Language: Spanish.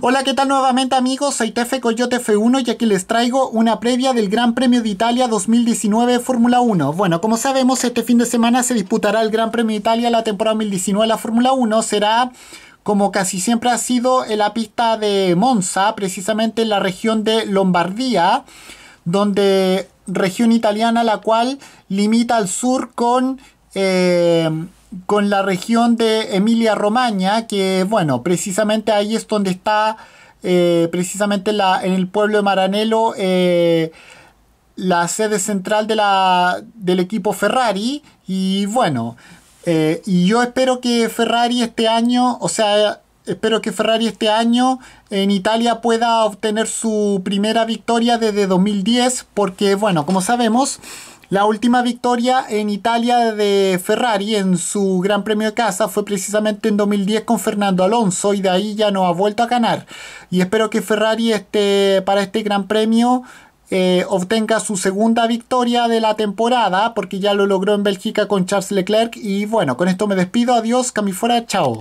Hola, ¿qué tal nuevamente amigos? Soy Tefe Coyote F1 y aquí les traigo una previa del Gran Premio de Italia 2019 Fórmula 1. Bueno, como sabemos, este fin de semana se disputará el Gran Premio de Italia la temporada 2019 de la Fórmula 1. Será como casi siempre ha sido en la pista de Monza, precisamente en la región de Lombardía, donde región italiana la cual limita al sur con... Eh, con la región de Emilia-Romaña, que bueno, precisamente ahí es donde está, eh, precisamente la, en el pueblo de Maranello, eh, la sede central de la, del equipo Ferrari. Y bueno, eh, y yo espero que Ferrari este año, o sea, espero que Ferrari este año en Italia pueda obtener su primera victoria desde 2010, porque bueno, como sabemos, la última victoria en Italia de Ferrari en su Gran Premio de Casa fue precisamente en 2010 con Fernando Alonso y de ahí ya no ha vuelto a ganar. Y espero que Ferrari este, para este Gran Premio eh, obtenga su segunda victoria de la temporada porque ya lo logró en Bélgica con Charles Leclerc. Y bueno, con esto me despido. Adiós, camifora, chao.